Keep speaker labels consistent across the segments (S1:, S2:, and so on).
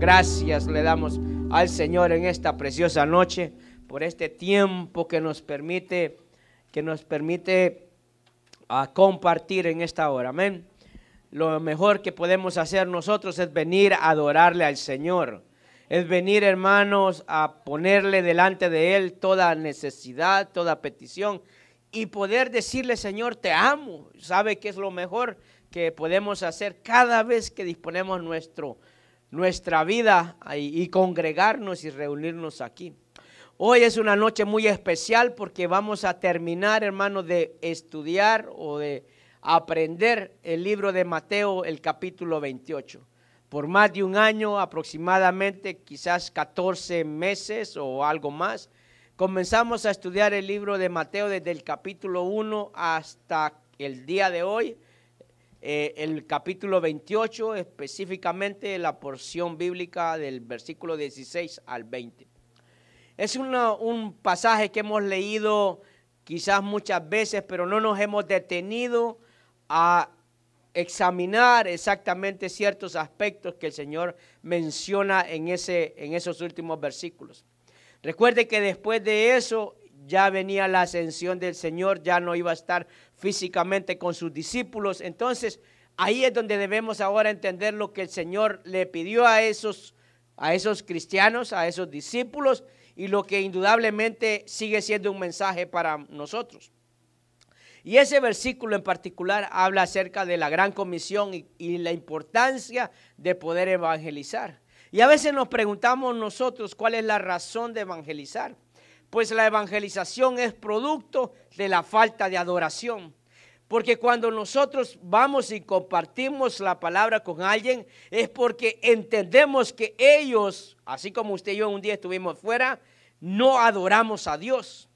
S1: Gracias le damos al Señor en esta preciosa noche por este tiempo que nos permite que nos permite a ah, compartir en esta hora. Amén. Lo mejor que podemos hacer nosotros es venir a adorarle al Señor. Es venir, hermanos, a ponerle delante de él toda necesidad, toda petición y poder decirle, "Señor, te amo." ¿Sabe que es lo mejor que podemos hacer cada vez que disponemos nuestro nuestra vida y, congregarnos y reunirnos aquí. Hoy es una noche muy especial porque vamos a terminar, hermanos, de estudiar o de aprender el libro de Mateo, el capítulo 28. Por más de un año, aproximadamente quizás 14 meses o algo más, comenzamos a estudiar el libro de Mateo desde el capítulo 1 hasta el día de hoy, eh, el capítulo 28, específicamente la porción bíblica del versículo 16 al 20. Es un pasaje que hemos leído quizás muchas veces, pero no nos hemos detenido a examinar exactamente ciertos aspectos que el Señor menciona en, ese, en esos últimos versículos. Recuerde que después de eso, ya venía la ascensión del Señor, ya no iba a estar físicamente con sus discípulos. Entonces, ahí es donde debemos ahora entender lo que el Señor le pidió a esos, a esos cristianos, a esos discípulos, y lo que indudablemente sigue siendo un mensaje para nosotros. Y ese versículo en particular habla acerca de la gran comisión y, y la importancia de poder evangelizar. Y a veces nos preguntamos nosotros cuál es la razón de evangelizar pues la evangelización es producto de la falta de adoración. Porque cuando nosotros vamos y compartimos la palabra con alguien, es porque entendemos que ellos, así como usted y yo un día estuvimos fuera, no adoramos a Dios.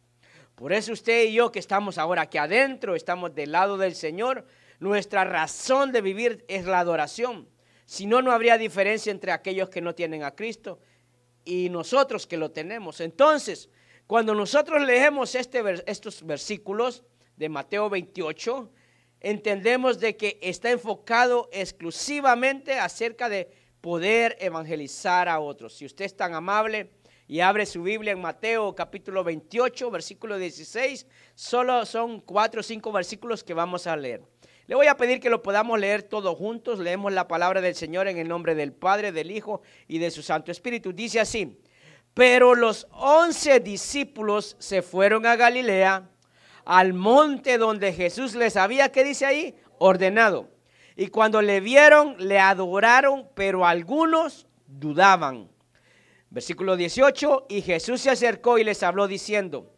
S1: Por eso usted y yo que estamos ahora aquí adentro, estamos del lado del Señor, nuestra razón de vivir es la adoración. Si no, no habría diferencia entre aquellos que no tienen a Cristo y nosotros que lo tenemos. Entonces, cuando nosotros leemos este estos versículos de Mateo 28, entendemos de que está enfocado exclusivamente acerca de poder evangelizar a otros. Si usted es tan amable y abre su Biblia en Mateo capítulo 28, versículo 16, solo son cuatro o cinco versículos que vamos a leer. Le voy a pedir que lo podamos leer todos juntos. Leemos la palabra del Señor en el nombre del Padre, del Hijo y de su Santo Espíritu. Dice así. Pero los once discípulos se fueron a Galilea, al monte donde Jesús les había, ¿qué dice ahí? Ordenado. Y cuando le vieron, le adoraron, pero algunos dudaban. Versículo 18, y Jesús se acercó y les habló diciendo,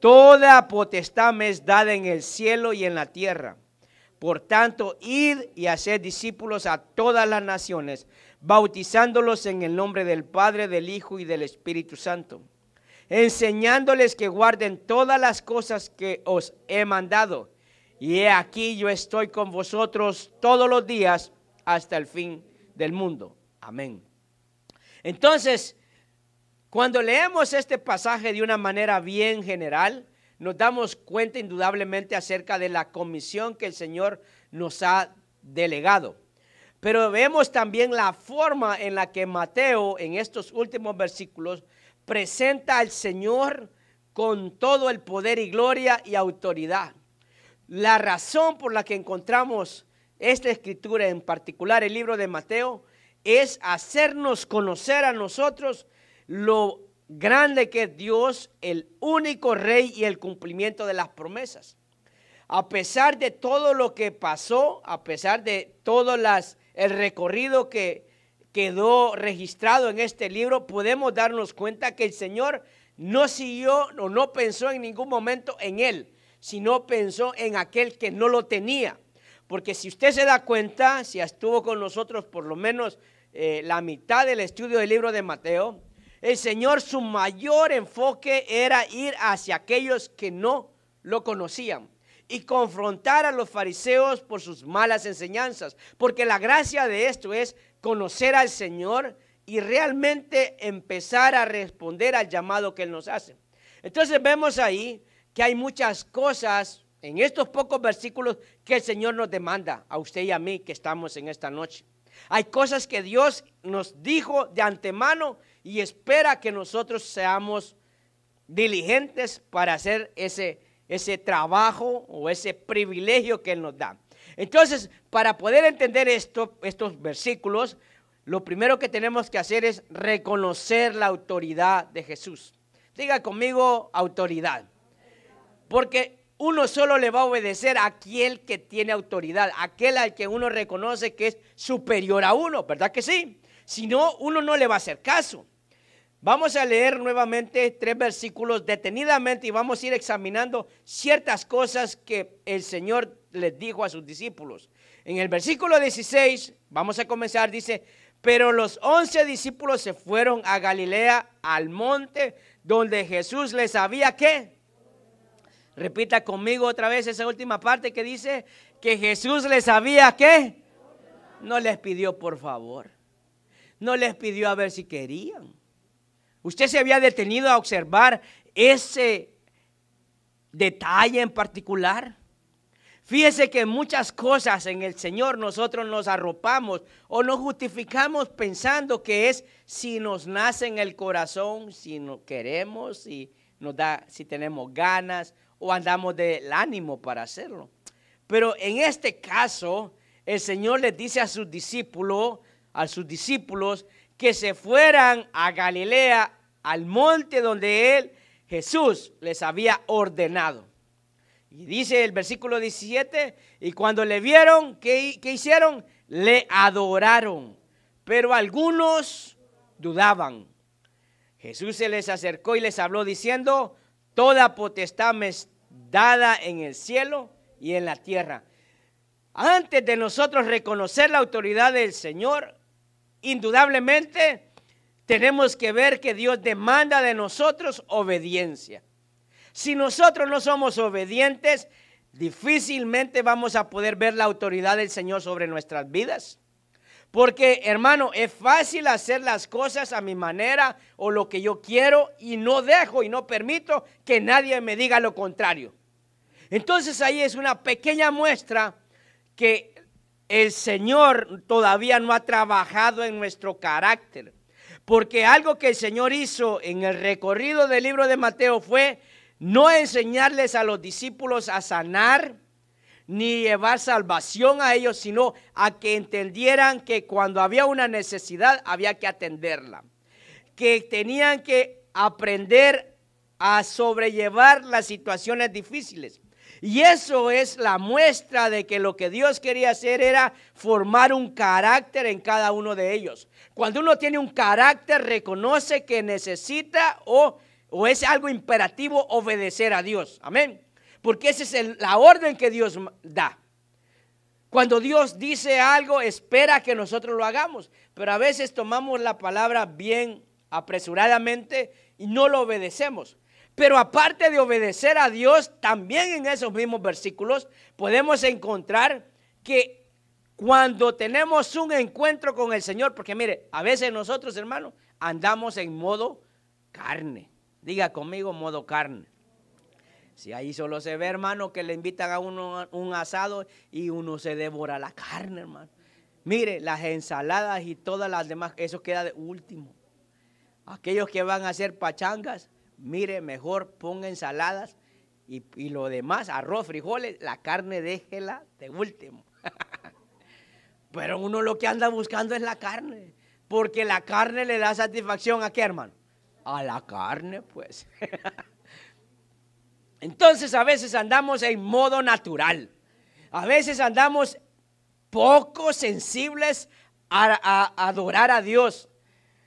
S1: Toda potestad me es dada en el cielo y en la tierra. Por tanto, id y haced discípulos a todas las naciones, bautizándolos en el nombre del Padre, del Hijo y del Espíritu Santo, enseñándoles que guarden todas las cosas que os he mandado. Y he aquí yo estoy con vosotros todos los días hasta el fin del mundo. Amén. Entonces, cuando leemos este pasaje de una manera bien general, nos damos cuenta indudablemente acerca de la comisión que el Señor nos ha delegado. Pero vemos también la forma en la que Mateo en estos últimos versículos presenta al Señor con todo el poder y gloria y autoridad. La razón por la que encontramos esta escritura, en particular el libro de Mateo, es hacernos conocer a nosotros lo grande que es Dios, el único rey y el cumplimiento de las promesas. A pesar de todo lo que pasó, a pesar de todas las el recorrido que quedó registrado en este libro, podemos darnos cuenta que el Señor no siguió o no pensó en ningún momento en él, sino pensó en aquel que no lo tenía. Porque si usted se da cuenta, si estuvo con nosotros por lo menos eh, la mitad del estudio del libro de Mateo, el Señor su mayor enfoque era ir hacia aquellos que no lo conocían y confrontar a los fariseos por sus malas enseñanzas. Porque la gracia de esto es conocer al Señor y realmente empezar a responder al llamado que Él nos hace. Entonces vemos ahí que hay muchas cosas en estos pocos versículos que el Señor nos demanda a usted y a mí que estamos en esta noche. Hay cosas que Dios nos dijo de antemano y espera que nosotros seamos diligentes para hacer ese ese trabajo o ese privilegio que Él nos da. Entonces, para poder entender esto, estos versículos, lo primero que tenemos que hacer es reconocer la autoridad de Jesús. Diga conmigo autoridad. Porque uno solo le va a obedecer a aquel que tiene autoridad, aquel al que uno reconoce que es superior a uno, ¿verdad que sí? Si no, uno no le va a hacer caso. Vamos a leer nuevamente tres versículos detenidamente y vamos a ir examinando ciertas cosas que el Señor les dijo a sus discípulos. En el versículo 16, vamos a comenzar, dice, pero los once discípulos se fueron a Galilea, al monte donde Jesús les había que. Repita conmigo otra vez esa última parte que dice que Jesús les había que. No les pidió por favor. No les pidió a ver si querían Usted se había detenido a observar ese detalle en particular. Fíjese que muchas cosas en el Señor nosotros nos arropamos o nos justificamos pensando que es si nos nace en el corazón, si nos queremos, si nos da, si tenemos ganas o andamos del ánimo para hacerlo. Pero en este caso, el Señor le dice a sus discípulos, a sus discípulos que se fueran a Galilea al monte donde él, Jesús, les había ordenado. Y dice el versículo 17, y cuando le vieron, ¿qué, hicieron? Le adoraron, pero algunos dudaban. Jesús se les acercó y les habló diciendo, toda potestad me es dada en el cielo y en la tierra. Antes de nosotros reconocer la autoridad del Señor, indudablemente tenemos que ver que Dios demanda de nosotros obediencia. Si nosotros no somos obedientes, difícilmente vamos a poder ver la autoridad del Señor sobre nuestras vidas. Porque, hermano, es fácil hacer las cosas a mi manera o lo que yo quiero y no dejo y no permito que nadie me diga lo contrario. Entonces ahí es una pequeña muestra que el Señor todavía no ha trabajado en nuestro carácter. Porque algo que el Señor hizo en el recorrido del libro de Mateo fue no enseñarles a los discípulos a sanar ni llevar salvación a ellos, sino a que entendieran que cuando había una necesidad había que atenderla, que tenían que aprender a sobrellevar las situaciones difíciles. Y eso es la muestra de que lo que Dios quería hacer era formar un carácter en cada uno de ellos. Cuando uno tiene un carácter, reconoce que necesita o, es algo imperativo obedecer a Dios. Amén. Porque esa es la orden que Dios da. Cuando Dios dice algo, espera que nosotros lo hagamos. Pero a veces tomamos la palabra bien apresuradamente y no lo obedecemos. Pero aparte de obedecer a Dios, también en esos mismos versículos podemos encontrar que cuando tenemos un encuentro con el Señor, porque mire, a veces nosotros, hermanos, andamos en modo carne. Diga conmigo, modo carne. Si ahí solo se ve, hermano, que le invitan a uno un asado y uno se devora la carne, hermano. Mire, las ensaladas y todas las demás, eso queda de último. Aquellos que van a hacer pachangas, mire, mejor ponga ensaladas y, lo demás, arroz, frijoles, la carne déjela de último. Pero uno lo que anda buscando es la carne, porque la carne le da satisfacción a qué, hermano? A la carne, pues. Entonces a veces andamos en modo natural, a veces andamos poco sensibles a adorar a Dios,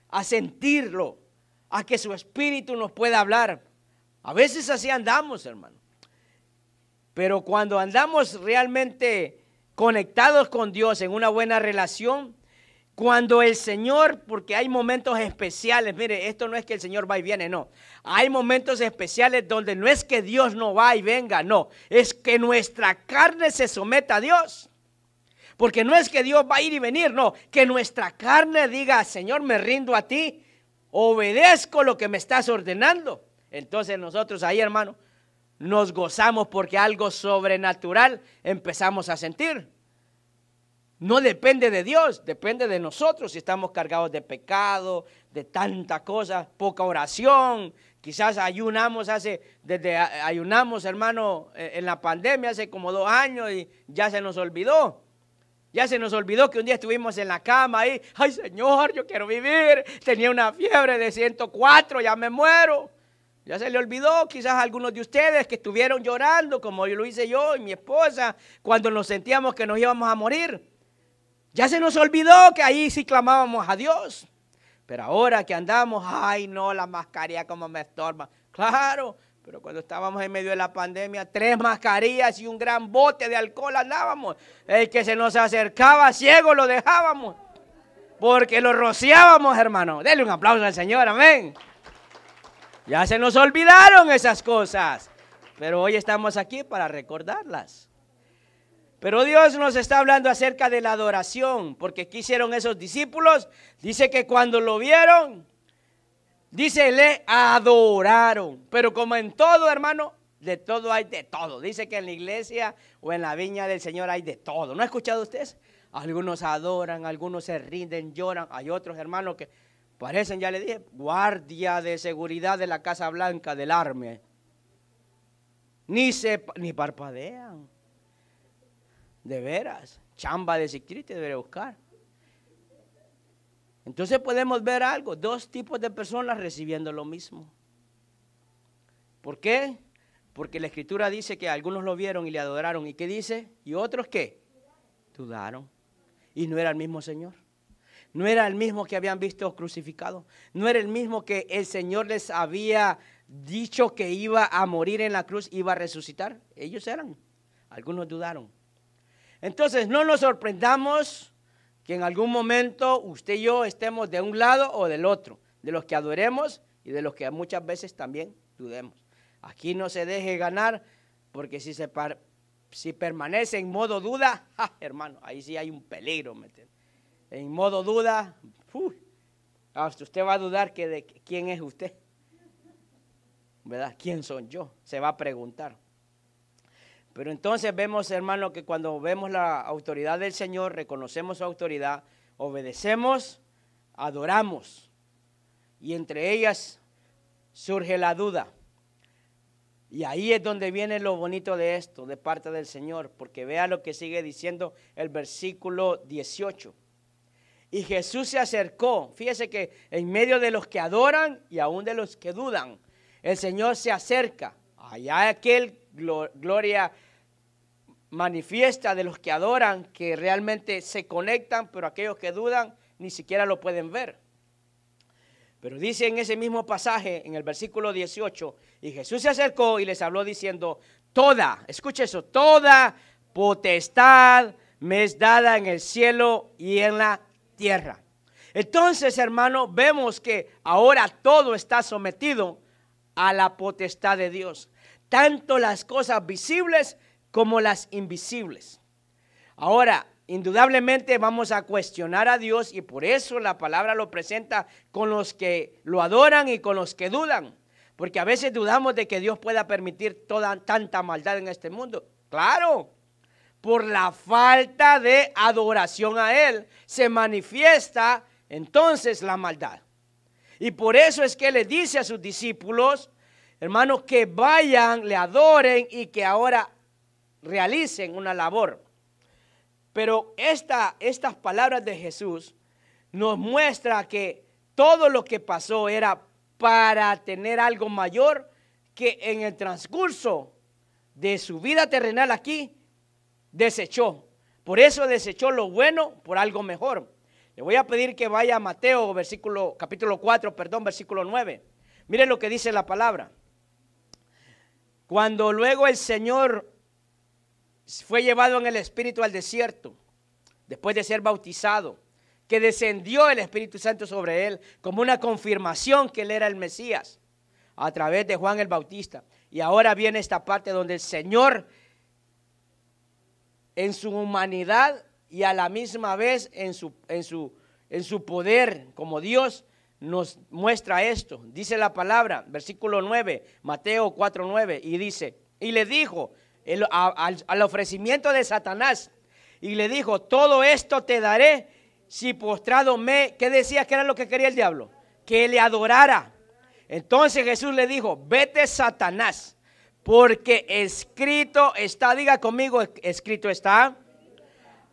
S1: a sentirlo, a que su espíritu nos pueda hablar. A veces así andamos, hermano. Pero cuando andamos realmente conectados con Dios en una buena relación, cuando el Señor, porque hay momentos especiales, mire, esto no es que el Señor va y viene, no. Hay momentos especiales donde no es que Dios no va y venga, no. Es que nuestra carne se someta a Dios. Porque no es que Dios va a ir y venir, no. Que nuestra carne diga, Señor, me rindo a ti obedezco lo que me estás ordenando. Entonces nosotros ahí, hermano, nos gozamos porque algo sobrenatural empezamos a sentir. No depende de Dios, depende de nosotros si estamos cargados de pecado, de tanta cosa, poca oración. Quizás ayunamos hace, desde ayunamos, hermano, eh, en la pandemia hace como dos años y ya se nos olvidó. Ya se nos olvidó que un día estuvimos en la cama ahí, ay Señor, yo quiero vivir, tenía una fiebre de 104, ya me muero. Ya se le olvidó quizás a algunos de ustedes que estuvieron llorando como yo lo hice yo y mi esposa cuando nos sentíamos que nos íbamos a morir. Ya se nos olvidó que ahí sí clamábamos a Dios. Pero ahora que andamos, ay no, la mascarilla como me estorba. Claro, pero cuando estábamos en medio de la pandemia, tres mascarillas y un gran bote de alcohol andábamos. El que se nos acercaba ciego lo dejábamos. Porque lo rociábamos, hermano. Dele un aplauso al Señor, amén. Ya se nos olvidaron esas cosas. Pero hoy estamos aquí para recordarlas. Pero Dios nos está hablando acerca de la adoración. Porque ¿qué hicieron esos discípulos? Dice que cuando lo vieron, Dice, le adoraron. Pero como en todo, hermano, de todo hay de todo. Dice que en la iglesia o en la viña del Señor hay de todo. ¿No ha escuchado usted? Algunos adoran, algunos se rinden, lloran. Hay otros hermanos que parecen, ya le dije, guardia de seguridad de la Casa Blanca, del Arme. Ni, se, ni parpadean. De veras, chamba de security debería buscar. Entonces podemos ver algo, dos tipos de personas recibiendo lo mismo. ¿Por qué? Porque la escritura dice que algunos lo vieron y le adoraron. ¿Y qué dice? ¿Y otros qué? Dudaron. Y no era el mismo Señor. No era el mismo que habían visto crucificado. No era el mismo que el Señor les había dicho que iba a morir en la cruz, iba a resucitar. Ellos eran. Algunos dudaron. Entonces, no nos sorprendamos que en algún momento usted y yo estemos de un lado o del otro, de los que adoremos y de los que muchas veces también dudemos. Aquí no se deje ganar, porque si, se si permanece en modo duda, hermano, ahí sí hay un peligro. En modo duda, hasta usted va a dudar que de quién es usted. ¿Verdad? ¿Quién soy yo? Se va a preguntar. Pero entonces vemos, hermano, que cuando vemos la autoridad del Señor, reconocemos su autoridad, obedecemos, adoramos. Y entre ellas surge la duda. Y ahí es donde viene lo bonito de esto, de parte del Señor, porque vea lo que sigue diciendo el versículo 18. Y Jesús se acercó, fíjese que en medio de los que adoran y aún de los que dudan, el Señor se acerca. Allá aquel, gloria manifiesta de los que adoran, que realmente se conectan, pero aquellos que dudan ni siquiera lo pueden ver. Pero dice en ese mismo pasaje, en el versículo 18, y Jesús se acercó y les habló diciendo, toda, escuche eso, toda potestad me es dada en el cielo y en la tierra. Entonces, hermano, vemos que ahora todo está sometido a la potestad de Dios, tanto las cosas visibles como las invisibles. Ahora, indudablemente vamos a cuestionar a Dios y por eso la palabra lo presenta con los que lo adoran y con los que dudan. Porque a veces dudamos de que Dios pueda permitir toda tanta maldad en este mundo. Claro, por la falta de adoración a Él se manifiesta entonces la maldad. Y por eso es que le dice a sus discípulos, hermanos, que vayan, le adoren y que ahora realicen una labor. Pero esta, estas palabras de Jesús nos muestra que todo lo que pasó era para tener algo mayor que en el transcurso de su vida terrenal aquí desechó. Por eso desechó lo bueno por algo mejor. Le voy a pedir que vaya a Mateo, versículo, capítulo 4, perdón, versículo 9. Miren lo que dice la palabra. Cuando luego el Señor fue llevado en el Espíritu al desierto, después de ser bautizado, que descendió el Espíritu Santo sobre él como una confirmación que él era el Mesías a través de Juan el Bautista. Y ahora viene esta parte donde el Señor en su humanidad y a la misma vez en su, en su, en su poder como Dios nos muestra esto. Dice la palabra, versículo 9, Mateo 4, y dice, y le dijo, al, ofrecimiento de Satanás y le dijo, todo esto te daré si postrado me... ¿Qué decía que era lo que quería el diablo? Que le adorara. Entonces Jesús le dijo, vete Satanás, porque escrito está, diga conmigo, escrito está,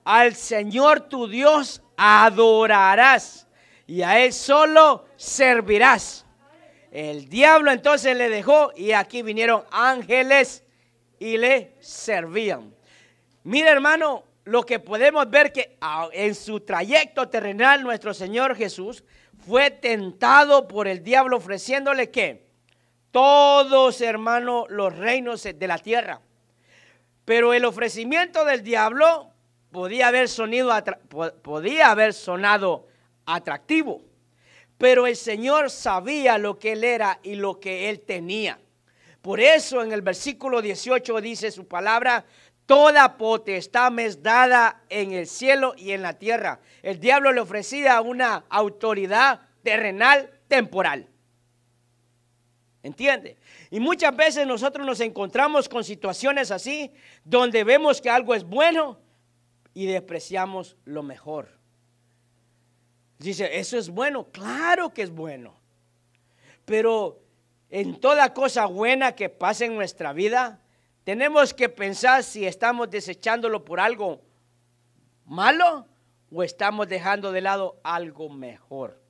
S1: al Señor tu Dios adorarás y a Él solo servirás. El diablo entonces le dejó y aquí vinieron ángeles y le servían. Mira hermano, lo que podemos ver que ah, en su trayecto terrenal nuestro Señor Jesús fue tentado por el diablo ofreciéndole que todos hermano los reinos de la tierra. Pero el ofrecimiento del diablo podía haber, sonido podía haber sonado atractivo. Pero el Señor sabía lo que él era y lo que él tenía. Por eso en el versículo 18 dice su palabra, toda potestad me es dada en el cielo y en la tierra. El diablo le ofrecía una autoridad terrenal temporal. ¿Entiende? Y muchas veces nosotros nos encontramos con situaciones así, donde vemos que algo es bueno y despreciamos lo mejor. Dice, eso es bueno, claro que es bueno. Pero en toda cosa buena que pase en nuestra vida, tenemos que pensar si estamos desechándolo por algo malo o estamos dejando de lado algo mejor.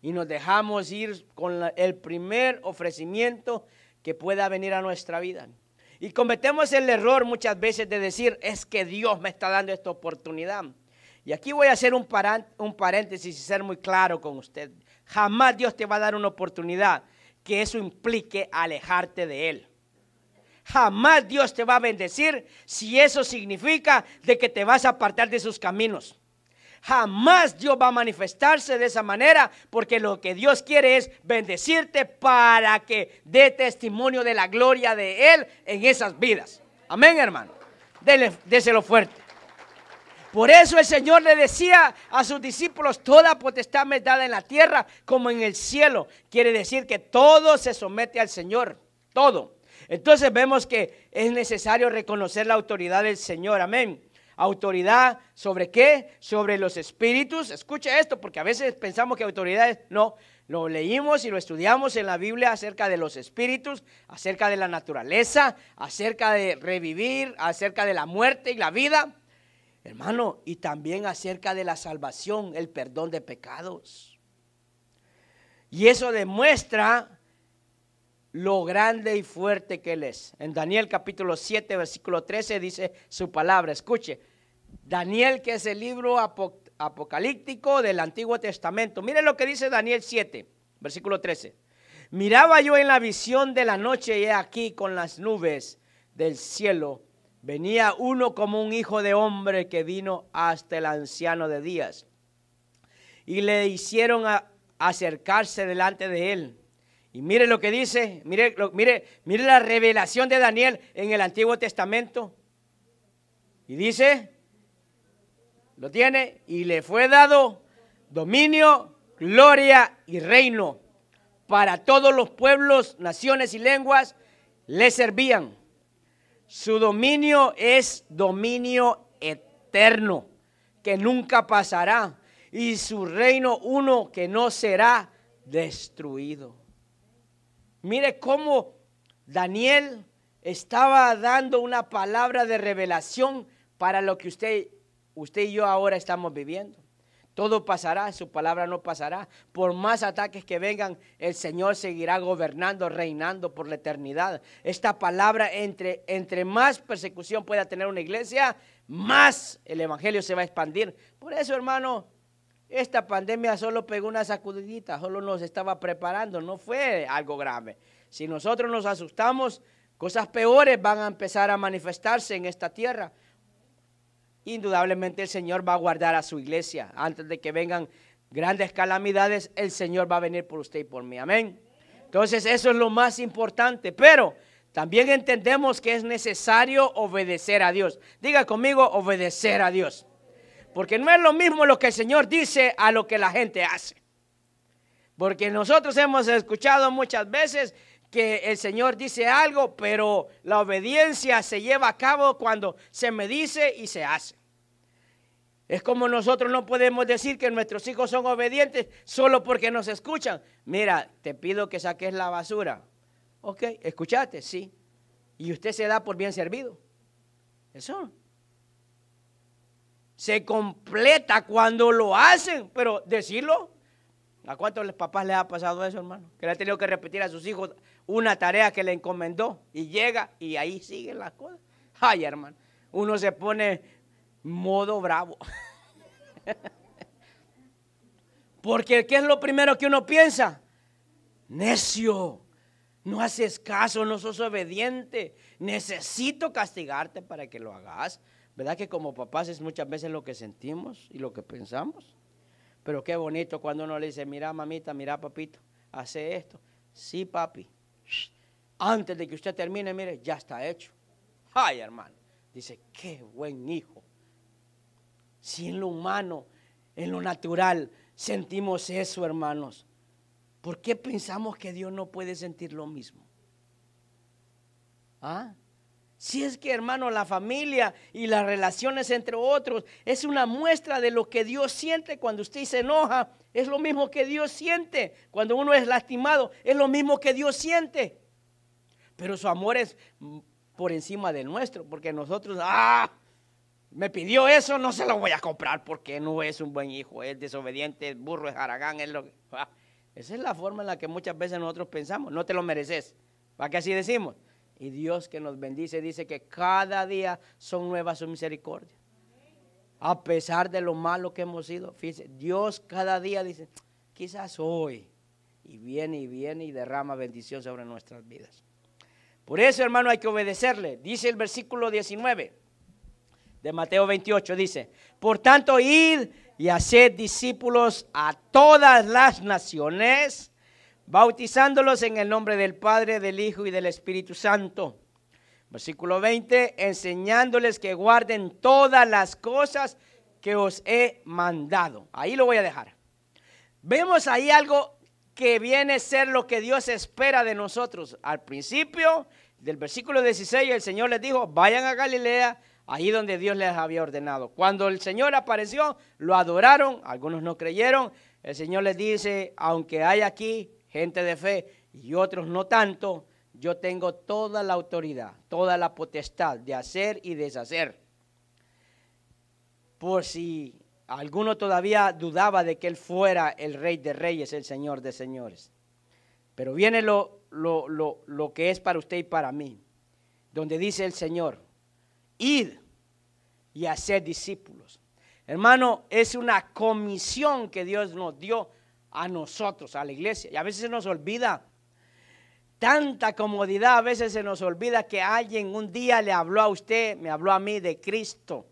S1: Y nos dejamos ir con el primer ofrecimiento que pueda venir a nuestra vida. Y cometemos el error muchas veces de decir, es que Dios me está dando esta oportunidad. Y aquí voy a hacer un, un paréntesis y ser muy claro con usted. Jamás Dios te va a dar una oportunidad que eso implique alejarte de Él. Jamás Dios te va a bendecir si eso significa de que te vas a apartar de sus caminos. Jamás Dios va a manifestarse de esa manera, porque lo que Dios quiere es bendecirte para que dé testimonio de la gloria de Él en esas vidas. Amén, hermano. déselo fuerte. Por eso el Señor le decía a sus discípulos, toda potestad me es dada en la tierra como en el cielo. Quiere decir que todo se somete al Señor, todo. Entonces vemos que es necesario reconocer la autoridad del Señor, amén. Autoridad sobre qué? Sobre los espíritus. Escuche esto, porque a veces pensamos que autoridad no, lo leímos y lo estudiamos en la Biblia acerca de los espíritus, acerca de la naturaleza, acerca de revivir, acerca de la muerte y la vida. Hermano, y también acerca de la salvación, el perdón de pecados. Y eso demuestra lo grande y fuerte que Él es. En Daniel capítulo 7, versículo 13 dice su palabra. Escuche, Daniel que es el libro apocalíptico del Antiguo Testamento. Mire lo que dice Daniel 7, versículo 13. Miraba yo en la visión de la noche y he aquí con las nubes del cielo Venía uno como un hijo de hombre que vino hasta el anciano de Días. Y le hicieron acercarse delante de él. Y mire lo que dice, mire, mire, mire la revelación de Daniel en el Antiguo Testamento. Y dice, lo tiene, y le fue dado dominio, gloria y reino para todos los pueblos, naciones y lenguas, le servían. Su dominio es dominio eterno, que nunca pasará, y su reino uno que no será destruido. Mire cómo Daniel estaba dando una palabra de revelación para lo que usted, usted y yo ahora estamos viviendo. Todo pasará, su palabra no pasará. Por más ataques que vengan, el Señor seguirá gobernando, reinando por la eternidad. Esta palabra, entre, entre más persecución pueda tener una iglesia, más el Evangelio se va a expandir. Por eso, hermano, esta pandemia solo pegó una sacudidita, solo nos estaba preparando, no fue algo grave. Si nosotros nos asustamos, cosas peores van a empezar a manifestarse en esta tierra indudablemente el Señor va a guardar a su iglesia. Antes de que vengan grandes calamidades, el Señor va a venir por usted y por mí. Amén. Entonces eso es lo más importante. Pero también entendemos que es necesario obedecer a Dios. Diga conmigo, obedecer a Dios. Porque no es lo mismo lo que el Señor dice a lo que la gente hace. Porque nosotros hemos escuchado muchas veces que el Señor dice algo, pero la obediencia se lleva a cabo cuando se me dice y se hace. Es como nosotros no podemos decir que nuestros hijos son obedientes solo porque nos escuchan. Mira, te pido que saques la basura. Ok, escuchaste, sí. Y usted se da por bien servido. Eso. Se completa cuando lo hacen, pero decirlo. ¿A cuántos papás les ha pasado eso, hermano? Que le ha tenido que repetir a sus hijos una tarea que le encomendó y llega y ahí siguen las cosas. Ay, hermano, uno se pone modo bravo. Porque ¿qué es lo primero que uno piensa? Necio, no haces caso, no sos obediente. Necesito castigarte para que lo hagas. ¿Verdad que como papás es muchas veces lo que sentimos y lo que pensamos? Pero qué bonito cuando uno le dice, mira mamita, mira papito, hace esto. Sí, papi, antes de que usted termine, mire, ya está hecho. Ay, hermano. Dice, qué buen hijo. Si en lo humano, en lo natural, sentimos eso, hermanos, ¿por qué pensamos que Dios no puede sentir lo mismo? ¿Ah? Si es que, hermano, la familia y las relaciones entre otros es una muestra de lo que Dios siente cuando usted se enoja. Es lo mismo que Dios siente cuando uno es lastimado. Es lo mismo que Dios siente. Pero su amor es mm, por encima del nuestro, porque nosotros, ah, me pidió eso, no se lo voy a comprar porque no es un buen hijo, es desobediente, es burro, es haragán, es lo que... Esa es la forma en la que muchas veces nosotros pensamos, no te lo mereces. ¿Para que así decimos? Y Dios que nos bendice dice que cada día son nuevas su misericordia. A pesar de lo malo que hemos sido, fíjense, Dios cada día dice, quizás hoy, y viene y viene y derrama bendición sobre nuestras vidas. Por eso, hermano, hay que obedecerle. Dice el versículo 19 de Mateo 28, dice, por tanto, id y haced discípulos a todas las naciones bautizándolos en el nombre del Padre, del Hijo y del Espíritu Santo. Versículo 20, enseñándoles que guarden todas las cosas que os he mandado. Ahí lo voy a dejar. Vemos ahí algo que viene a ser lo que Dios espera de nosotros. Al principio del versículo 16, el Señor les dijo, vayan a Galilea, ahí donde Dios les había ordenado. Cuando el Señor apareció, lo adoraron, algunos no creyeron. El Señor les dice, aunque hay aquí gente de fe y otros no tanto, yo tengo toda la autoridad, toda la potestad de hacer y deshacer. Por si alguno todavía dudaba de que él fuera el rey de reyes, el señor de señores. Pero viene lo, que es para usted y para mí, donde dice el Señor, id y hacer discípulos. Hermano, es una comisión que Dios nos dio a nosotros, a la iglesia. Y a veces se nos olvida tanta comodidad, a veces se nos olvida que alguien un día le habló a usted, me habló a mí de Cristo.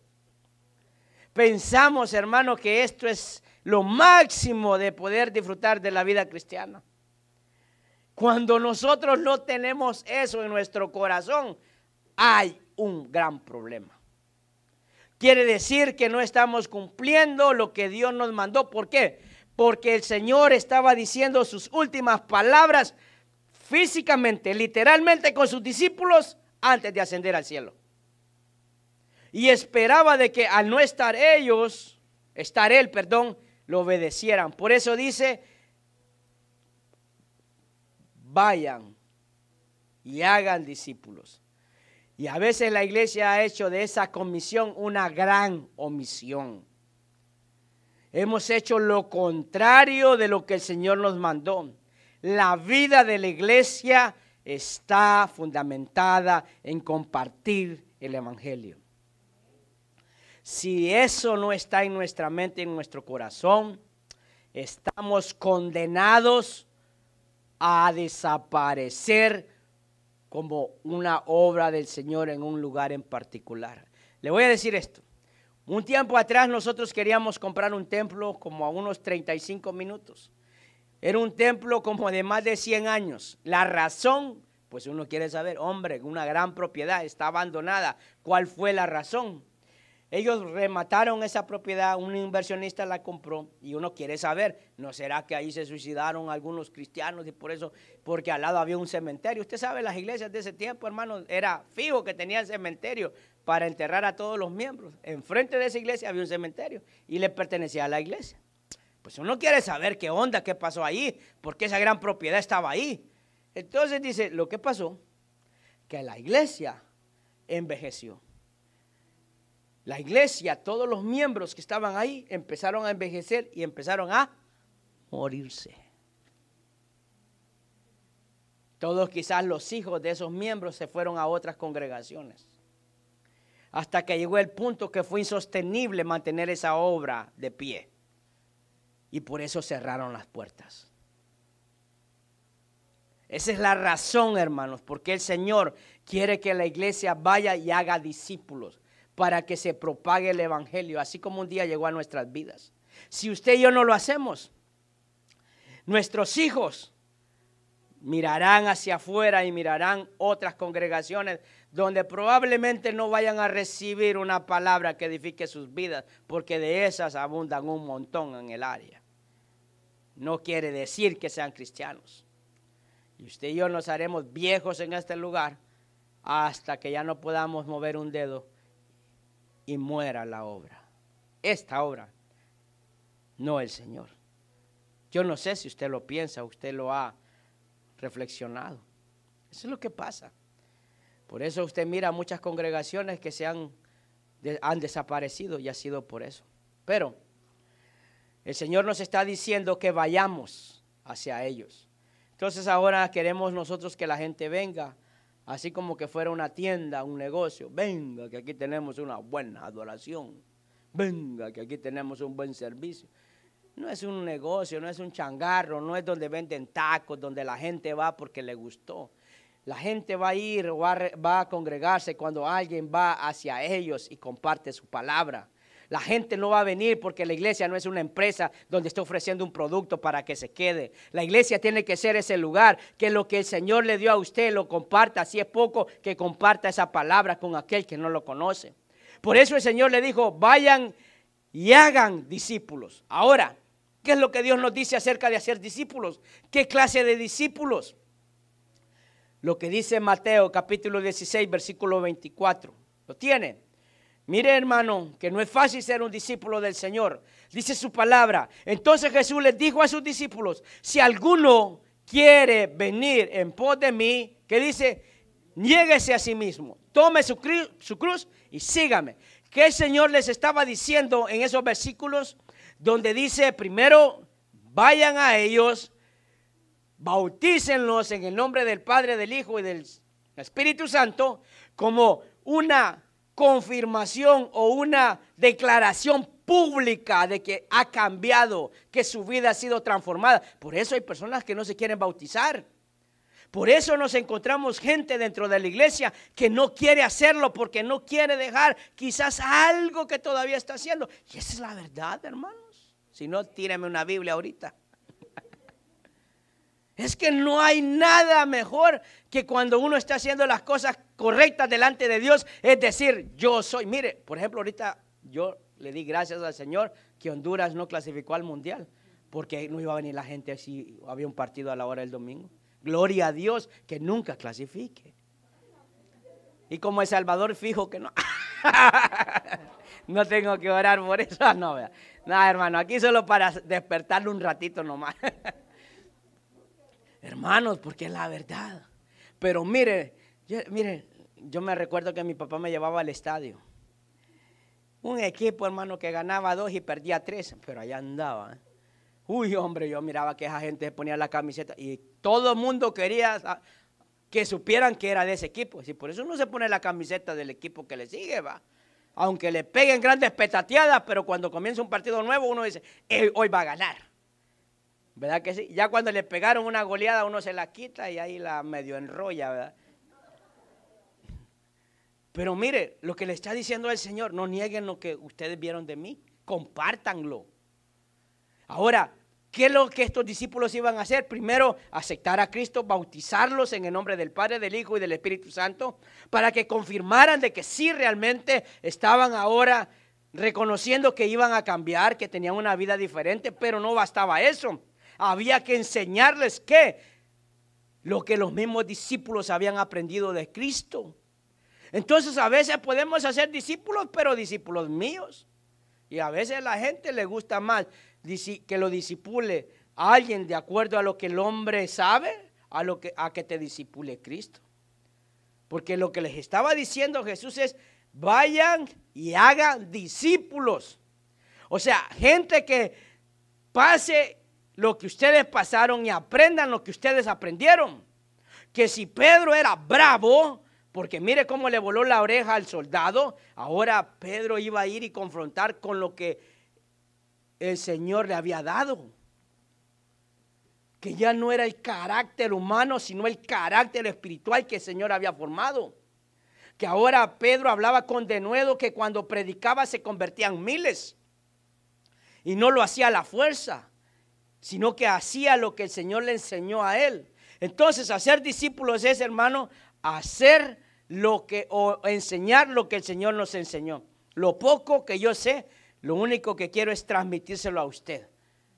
S1: Pensamos, hermano, que esto es lo máximo de poder disfrutar de la vida cristiana. Cuando nosotros no tenemos eso en nuestro corazón, hay un gran problema. Quiere decir que no estamos cumpliendo lo que Dios nos mandó. ¿Por qué? porque el Señor estaba diciendo sus últimas palabras físicamente, literalmente con sus discípulos antes de ascender al cielo. Y esperaba de que al no estar ellos, estar él, perdón, lo obedecieran. Por eso dice, vayan y hagan discípulos. Y a veces la iglesia ha hecho de esa comisión una gran omisión. Hemos hecho lo contrario de lo que el Señor nos mandó. La vida de la iglesia está fundamentada en compartir el Evangelio. Si eso no está en nuestra mente, en nuestro corazón, estamos condenados a desaparecer como una obra del Señor en un lugar en particular. Le voy a decir esto. Un tiempo atrás nosotros queríamos comprar un templo como a unos 35 minutos. Era un templo como de más de 100 años. La razón, pues uno quiere saber, hombre, una gran propiedad está abandonada. ¿Cuál fue la razón? Ellos remataron esa propiedad, un inversionista la compró y uno quiere saber, ¿no será que ahí se suicidaron algunos cristianos y por eso, porque al lado había un cementerio? Usted sabe, las iglesias de ese tiempo, hermano, era fijo que el cementerio para enterrar a todos los miembros. Enfrente de esa iglesia había un cementerio y le pertenecía a la iglesia. Pues uno quiere saber qué onda, qué pasó ahí, porque esa gran propiedad estaba ahí. Entonces dice, lo que pasó, que la iglesia envejeció. La iglesia, todos los miembros que estaban ahí, empezaron a envejecer y empezaron a morirse. Todos quizás los hijos de esos miembros se fueron a otras congregaciones. Hasta que llegó el punto que fue insostenible mantener esa obra de pie. Y por eso cerraron las puertas. Esa es la razón, hermanos, porque el Señor quiere que la iglesia vaya y haga discípulos para que se propague el Evangelio, así como un día llegó a nuestras vidas. Si usted y yo no lo hacemos, nuestros hijos mirarán hacia afuera y mirarán otras congregaciones donde probablemente no vayan a recibir una palabra que edifique sus vidas, porque de esas abundan un montón en el área. No quiere decir que sean cristianos. Y usted y yo nos haremos viejos en este lugar hasta que ya no podamos mover un dedo y muera la obra. Esta obra, no el Señor. Yo no sé si usted lo piensa, usted lo ha reflexionado. Eso es lo que pasa. Por eso usted mira muchas congregaciones que se han, han desaparecido y ha sido por eso. Pero el Señor nos está diciendo que vayamos hacia ellos. Entonces ahora queremos nosotros que la gente venga así como que fuera una tienda, un negocio. Venga, que aquí tenemos una buena adoración. Venga, que aquí tenemos un buen servicio. No es un negocio, no es un changarro, no es donde venden tacos, donde la gente va porque le gustó. La gente va a ir, va a, va a congregarse cuando alguien va hacia ellos y comparte su palabra. La gente no va a venir porque la iglesia no es una empresa donde está ofreciendo un producto para que se quede. La iglesia tiene que ser ese lugar que lo que el Señor le dio a usted lo comparta. Si es poco, que comparta esa palabra con aquel que no lo conoce. Por eso el Señor le dijo, vayan y hagan discípulos. Ahora, ¿qué es lo que Dios nos dice acerca de hacer discípulos? ¿Qué clase de discípulos? Lo que dice Mateo capítulo 16, versículo 24. ¿Lo tienen? Mire hermano, que no es fácil ser un discípulo del Señor. Dice su palabra. Entonces Jesús les dijo a sus discípulos, si alguno quiere venir en pos de mí, que dice, niéguese a sí mismo, tome su, su cruz y sígame. ¿Qué el Señor les estaba diciendo en esos versículos donde dice, primero, vayan a ellos, bautícenlos en el nombre del Padre, del Hijo y del Espíritu Santo como una confirmación o una declaración pública de que ha cambiado, que su vida ha sido transformada. Por eso hay personas que no se quieren bautizar. Por eso nos encontramos gente dentro de la iglesia que no quiere hacerlo porque no quiere dejar quizás algo que todavía está haciendo. Y esa es la verdad, hermanos. Si no, tíreme una Biblia ahorita. Es que no hay nada mejor que cuando uno está haciendo las cosas correctas delante de Dios. Es decir, yo soy, mire, por ejemplo, ahorita yo le di gracias al Señor que Honduras no clasificó al Mundial, porque no iba a venir la gente así, había un partido a la hora del domingo. Gloria a Dios que nunca clasifique. Y como El Salvador fijo que no. no tengo que orar por eso, no, vea. hermano, aquí solo para despertarle un ratito nomás. Hermanos, porque es la verdad. Pero mire, yo, mire, yo me recuerdo que mi papá me llevaba al estadio. Un equipo, hermano, que ganaba dos y perdía tres, pero allá andaba. Uy, hombre, yo miraba que esa gente se ponía la camiseta y todo el mundo quería que supieran que era de ese equipo. Y por eso uno se pone la camiseta del equipo que le sigue, va. Aunque le peguen grandes petateadas, pero cuando comienza un partido nuevo uno dice, hoy va a ganar. ¿Verdad que sí? Ya cuando le pegaron una goleada, uno se la quita y ahí la medio enrolla, ¿verdad? Pero mire, lo que le está diciendo el Señor, no nieguen lo que ustedes vieron de mí, compártanlo. Ahora, ¿qué es lo que estos discípulos iban a hacer? Primero, aceptar a Cristo, bautizarlos en el nombre del Padre, del Hijo y del Espíritu Santo, para que confirmaran de que sí realmente estaban ahora reconociendo que iban a cambiar, que tenían una vida diferente, pero no bastaba eso había que enseñarles qué? Lo que los mismos discípulos habían aprendido de Cristo. Entonces a veces podemos hacer discípulos, pero discípulos míos. Y a veces a la gente le gusta más que lo disipule a alguien de acuerdo a lo que el hombre sabe, a, lo que, a que te disipule Cristo. Porque lo que les estaba diciendo Jesús es, vayan y hagan discípulos. O sea, gente que pase lo que ustedes pasaron y aprendan lo que ustedes aprendieron. Que si Pedro era bravo, porque mire cómo le voló la oreja al soldado, ahora Pedro iba a ir y confrontar con lo que el Señor le había dado. Que ya no era el carácter humano, sino el carácter espiritual que el Señor había formado. Que ahora Pedro hablaba con denuedo que cuando predicaba se convertían miles. Y no lo hacía a la fuerza sino que hacía lo que el Señor le enseñó a él. Entonces, hacer discípulos es, hermano, hacer lo que o enseñar lo que el Señor nos enseñó. Lo poco que yo sé, lo único que quiero es transmitírselo a usted.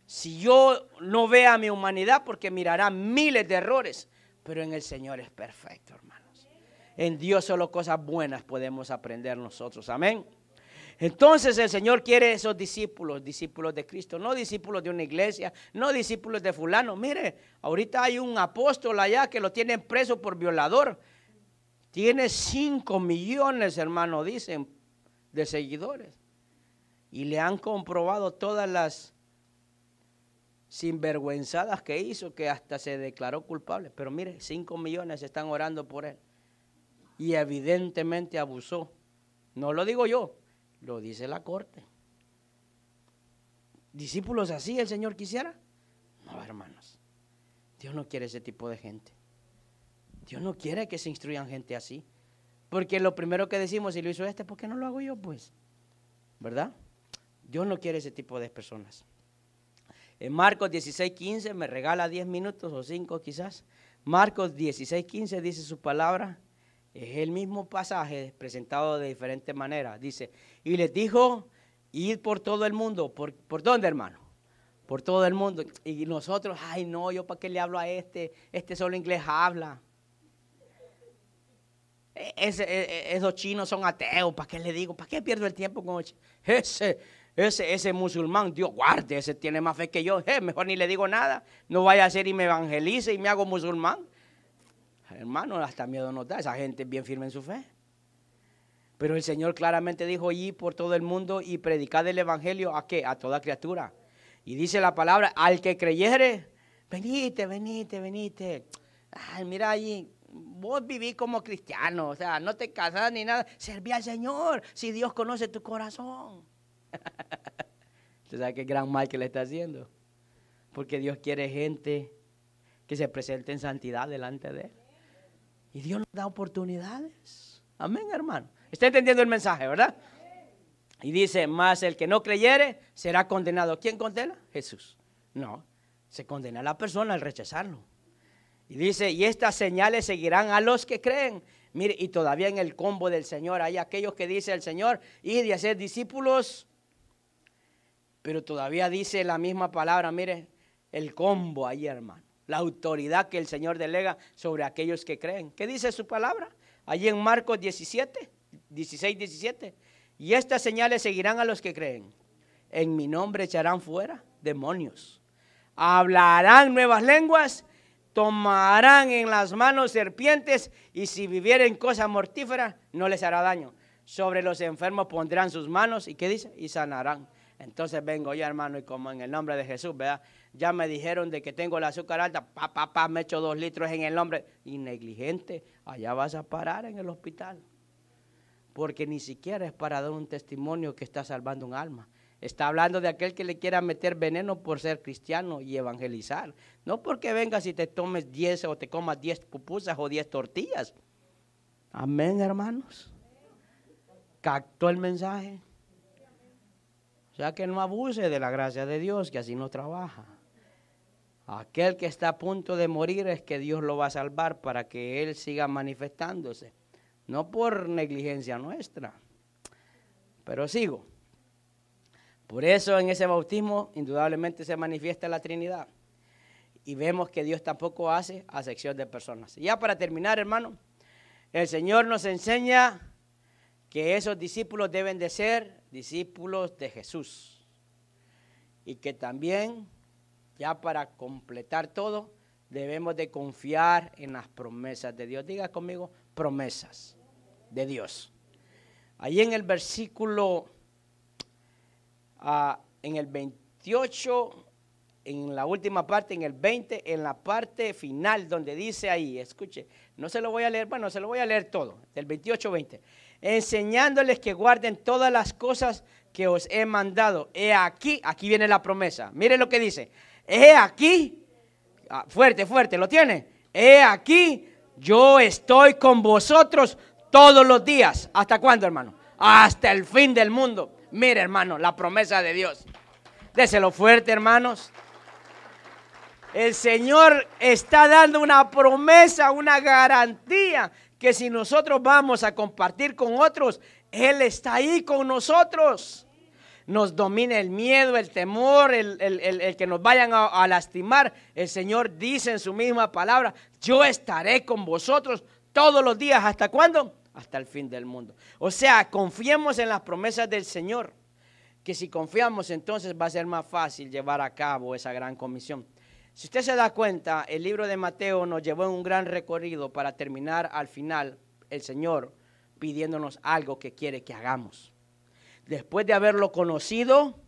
S1: Si yo no vea a mi humanidad, porque mirará miles de errores, pero en el Señor es perfecto, hermanos. En Dios solo cosas buenas podemos aprender nosotros. Amén. Entonces el Señor quiere esos discípulos, discípulos de Cristo, no discípulos de una iglesia, no discípulos de fulano. Mire, ahorita hay un apóstol allá que lo tienen preso por violador. Tiene 5 millones, hermano, dicen, de seguidores. Y le han comprobado todas las sinvergüenzadas que hizo, que hasta se declaró culpable. Pero mire, 5 millones están orando por él. Y evidentemente abusó. No lo digo yo, lo dice la corte. ¿Discípulos así el Señor quisiera? No, hermanos. Dios no quiere ese tipo de gente. Dios no quiere que se instruyan gente así. Porque lo primero que decimos, si lo hizo este, ¿por qué no lo hago yo? Pues, ¿verdad? Dios no quiere ese tipo de personas. En Marcos 16.15, me regala 10 minutos o 5 quizás. Marcos 16.15 dice su palabra. Es el mismo pasaje presentado de diferentes maneras. Dice, y les dijo, ir por todo el mundo. ¿Por, dónde, hermano? Por todo el mundo. Y nosotros, ay no, yo para qué le hablo a este, este solo inglés habla. E, e, e, esos chinos son ateos, ¿para qué le digo? ¿Para qué pierdo el tiempo con ese? Ese, ese musulmán, Dios guarde, ese tiene más fe que yo. mejor ni le digo nada. No vaya a ser y me evangelice y me hago musulmán. Hermano, hasta miedo no da. Esa gente bien firme en su fe. Pero el Señor claramente dijo, allí por todo el mundo y predicad el Evangelio a qué? A toda criatura. Y dice la palabra, al que creyere, venite, venite, venite. Ay, mira allí, vos vivís como cristiano, o sea, no te casás ni nada. Serví al Señor, si Dios conoce tu corazón. Usted sabe qué gran mal que le está haciendo. Porque Dios quiere gente que se presente en santidad delante de Él. Y Dios nos da oportunidades. Amén, hermano. Está entendiendo el mensaje, ¿verdad? Y dice, más el que no creyere será condenado. ¿Quién condena? Jesús. No, se condena a la persona al rechazarlo. Y dice, y estas señales seguirán a los que creen. Mire, y todavía en el combo del Señor hay aquellos que dice el Señor, y de hacer discípulos. Pero todavía dice la misma palabra, mire, el combo ahí, hermano la autoridad que el Señor delega sobre aquellos que creen. ¿Qué dice su palabra? Allí en Marcos 17, 16, 17. Y estas señales seguirán a los que creen. En mi nombre echarán fuera demonios. Hablarán nuevas lenguas, tomarán en las manos serpientes y si vivieren cosas mortíferas no les hará daño. Sobre los enfermos pondrán sus manos y qué dice? Y sanarán. Entonces vengo yo hermano y como en el nombre de Jesús, ¿verdad? ya me dijeron de que tengo el azúcar alta, pa, pa, pa, me echo dos litros en el hombre. Y negligente, allá vas a parar en el hospital. Porque ni siquiera es para dar un testimonio que está salvando un alma. Está hablando de aquel que le quiera meter veneno por ser cristiano y evangelizar. No porque vengas y te tomes 10 o te comas 10 pupusas o diez tortillas. Amén, hermanos. Captó el mensaje. O sea que no abuse de la gracia de Dios, que así no trabaja. Aquel que está a punto de morir es que Dios lo va a salvar para que Él siga manifestándose. No por negligencia nuestra. Pero sigo. Por eso en ese bautismo indudablemente se manifiesta la Trinidad. Y vemos que Dios tampoco hace acepción de personas. ya para terminar, hermano, el Señor nos enseña que esos discípulos deben de ser discípulos de Jesús. Y que también ya para completar todo, debemos de confiar en las promesas de Dios. Diga conmigo, promesas de Dios. Ahí en el versículo, ah, en el 28, en la última parte, en el 20, en la parte final donde dice ahí, escuche, no se lo voy a leer, bueno, se lo voy a leer todo, del 28-20, enseñándoles que guarden todas las cosas que os he mandado. He aquí, aquí viene la promesa. Mire lo que dice, he aquí, ah, fuerte, fuerte, ¿lo tiene? He aquí, yo estoy con vosotros todos los días. ¿Hasta cuándo, hermano? Hasta el fin del mundo. Mire, hermano, la promesa de Dios. Déselo fuerte, hermanos. El Señor está dando una promesa, una garantía que si nosotros vamos a compartir con otros, Él está ahí con nosotros nos domine el miedo, el temor, el, que nos vayan a, a lastimar. El Señor dice en su misma palabra, yo estaré con vosotros todos los días. ¿Hasta cuándo? Hasta el fin del mundo. O sea, confiemos en las promesas del Señor, que si confiamos entonces va a ser más fácil llevar a cabo esa gran comisión. Si usted se da cuenta, el libro de Mateo nos llevó en un gran recorrido para terminar al final el Señor pidiéndonos algo que quiere que hagamos después de haberlo conocido,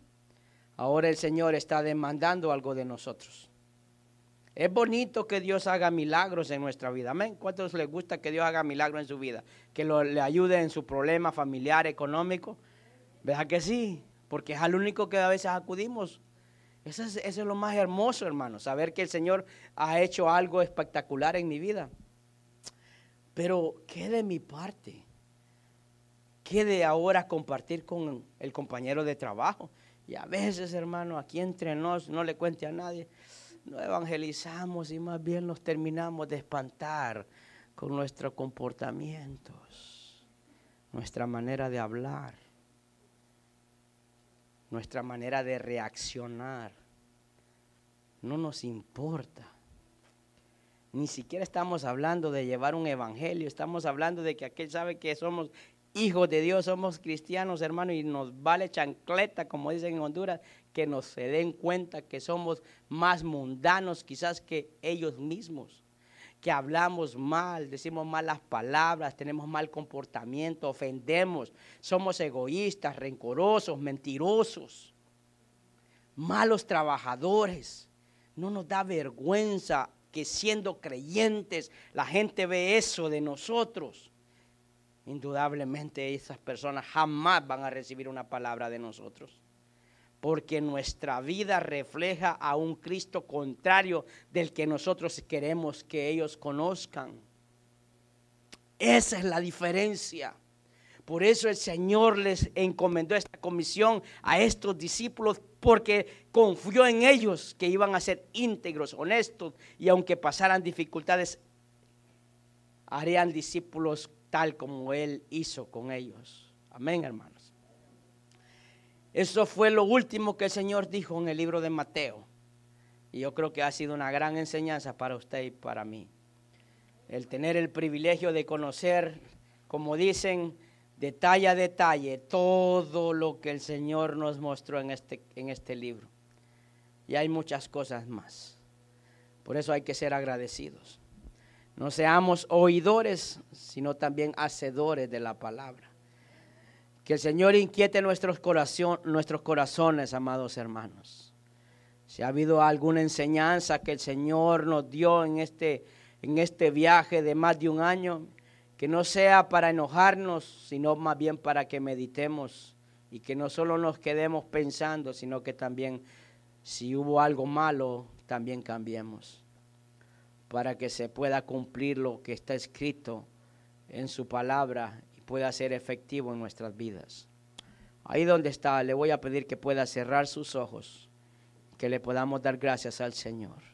S1: ahora el Señor está demandando algo de nosotros. Es bonito que Dios haga milagros en nuestra vida. Amén. ¿Cuántos les gusta que Dios haga milagros en su vida? Que le ayude en su problema familiar, económico. ¿Verdad que sí? Porque es al único que a veces acudimos. Eso es, eso es lo más hermoso, hermano. Saber que el Señor ha hecho algo espectacular en mi vida. Pero, ¿qué de mi parte? quede ahora compartir con el compañero de trabajo. Y a veces, hermano, aquí entre nos, no le cuente a nadie, no evangelizamos y más bien nos terminamos de espantar con nuestros comportamientos, nuestra manera de hablar, nuestra manera de reaccionar. No nos importa. Ni siquiera estamos hablando de llevar un evangelio, estamos hablando de que aquel sabe que somos hijos de Dios, somos cristianos, hermano, y nos vale chancleta, como dicen en Honduras, que nos se den cuenta que somos más mundanos quizás que ellos mismos, que hablamos mal, decimos malas palabras, tenemos mal comportamiento, ofendemos, somos egoístas, rencorosos, mentirosos, malos trabajadores. No nos da vergüenza que siendo creyentes la gente ve eso de nosotros indudablemente esas personas jamás van a recibir una palabra de nosotros. Porque nuestra vida refleja a un Cristo contrario del que nosotros queremos que ellos conozcan. Esa es la diferencia. Por eso el Señor les encomendó esta comisión a estos discípulos porque confió en ellos que iban a ser íntegros, honestos y aunque pasaran dificultades, harían discípulos tal como Él hizo con ellos. Amén, hermanos. Eso fue lo último que el Señor dijo en el libro de Mateo. Y yo creo que ha sido una gran enseñanza para usted y para mí. El tener el privilegio de conocer, como dicen, detalle a detalle, todo lo que el Señor nos mostró en este, en este libro. Y hay muchas cosas más. Por eso hay que ser agradecidos. No seamos oidores, sino también hacedores de la palabra. Que el Señor inquiete nuestros, nuestros corazones, amados hermanos. Si ha habido alguna enseñanza que el Señor nos dio en este, en este viaje de más de un año, que no sea para enojarnos, sino más bien para que meditemos y que no solo nos quedemos pensando, sino que también si hubo algo malo, también cambiemos para que se pueda cumplir lo que está escrito en su palabra y pueda ser efectivo en nuestras vidas. Ahí donde está, le voy a pedir que pueda cerrar sus ojos, que le podamos dar gracias al Señor.